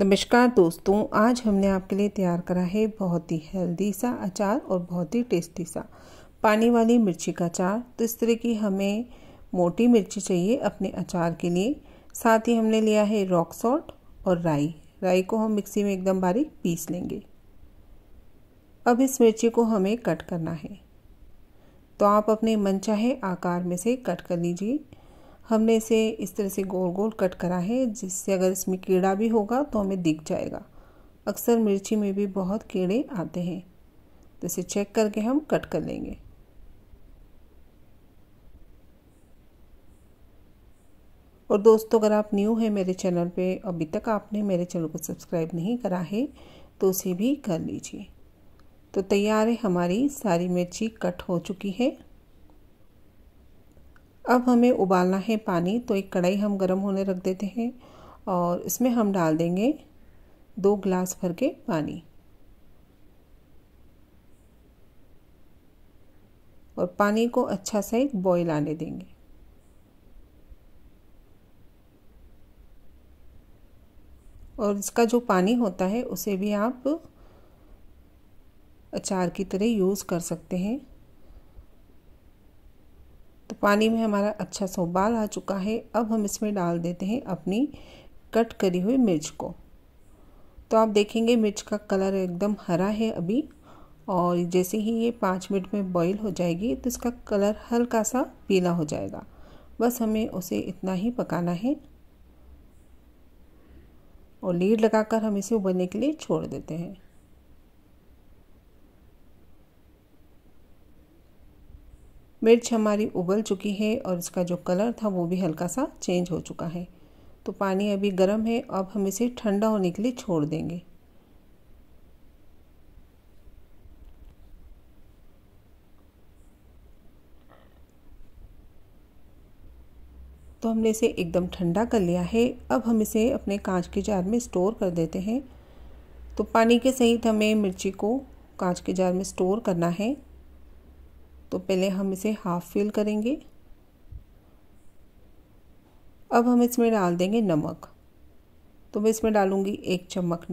नमस्कार दोस्तों आज हमने आपके लिए तैयार करा है बहुत ही हेल्दी सा अचार और बहुत ही टेस्टी सा पानी वाली मिर्ची का अचार तो इस तरह की हमें मोटी मिर्ची चाहिए अपने अचार के लिए साथ ही हमने लिया है रॉक सॉल्ट और राई राई को हम मिक्सी में एकदम बारीक पीस लेंगे अब इस मिर्ची को हमें कट करना है तो आप अपने मनचाहे आकार में से कट कर लीजिए हमने इसे इस तरह से गोल गोल कट करा है जिससे अगर इसमें कीड़ा भी होगा तो हमें दिख जाएगा अक्सर मिर्ची में भी बहुत कीड़े आते हैं तो इसे चेक करके हम कट कर लेंगे और दोस्तों अगर आप न्यू हैं मेरे चैनल पे अभी तक आपने मेरे चैनल को सब्सक्राइब नहीं करा है तो उसे भी कर लीजिए तो तैयार है हमारी सारी मिर्ची कट हो चुकी है अब हमें उबालना है पानी तो एक कढ़ाई हम गर्म होने रख देते हैं और इसमें हम डाल देंगे दो ग्लास भर के पानी और पानी को अच्छा सा एक बॉईल आने देंगे और इसका जो पानी होता है उसे भी आप अचार की तरह यूज़ कर सकते हैं तो पानी में हमारा अच्छा सा उबाल आ चुका है अब हम इसमें डाल देते हैं अपनी कट करी हुई मिर्च को तो आप देखेंगे मिर्च का कलर एकदम हरा है अभी और जैसे ही ये पाँच मिनट में बॉईल हो जाएगी तो इसका कलर हल्का सा पीला हो जाएगा बस हमें उसे इतना ही पकाना है और लीड लगाकर हम इसे उबलने के लिए छोड़ देते हैं मिर्च हमारी उबल चुकी है और इसका जो कलर था वो भी हल्का सा चेंज हो चुका है तो पानी अभी गर्म है अब हम इसे ठंडा होने के लिए छोड़ देंगे तो हमने इसे एकदम ठंडा कर लिया है अब हम इसे अपने कांच के जार में स्टोर कर देते हैं तो पानी के सहित हमें मिर्ची को कांच के जार में स्टोर करना है तो पहले हम इसे हाफ़ फिल करेंगे अब हम इसमें डाल देंगे नमक तो मैं इसमें डालूँगी एक चम्मच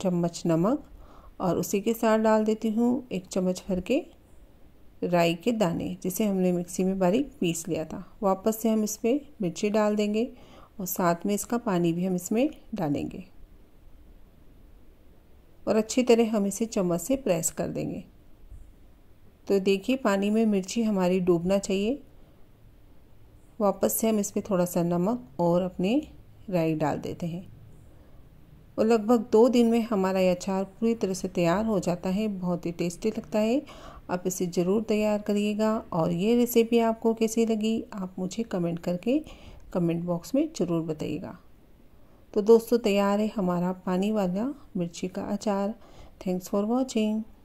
चम्मच नमक और उसी के साथ डाल देती हूँ एक चम्मच भर के राई के दाने जिसे हमने मिक्सी में बारीक पीस लिया था वापस से हम इस पर मिर्ची डाल देंगे और साथ में इसका पानी भी हम इसमें डालेंगे और अच्छी तरह हम इसे चम्मच से प्रेस कर देंगे तो देखिए पानी में मिर्ची हमारी डूबना चाहिए वापस से हम इसमें थोड़ा सा नमक और अपने राई डाल देते हैं और लगभग दो दिन में हमारा ये अचार पूरी तरह से तैयार हो जाता है बहुत ही टेस्टी लगता है आप इसे ज़रूर तैयार करिएगा और ये रेसिपी आपको कैसी लगी आप मुझे कमेंट करके कमेंट बॉक्स में ज़रूर बताइएगा तो दोस्तों तैयार है हमारा पानी वाला मिर्ची का अचार थैंक्स फॉर वॉचिंग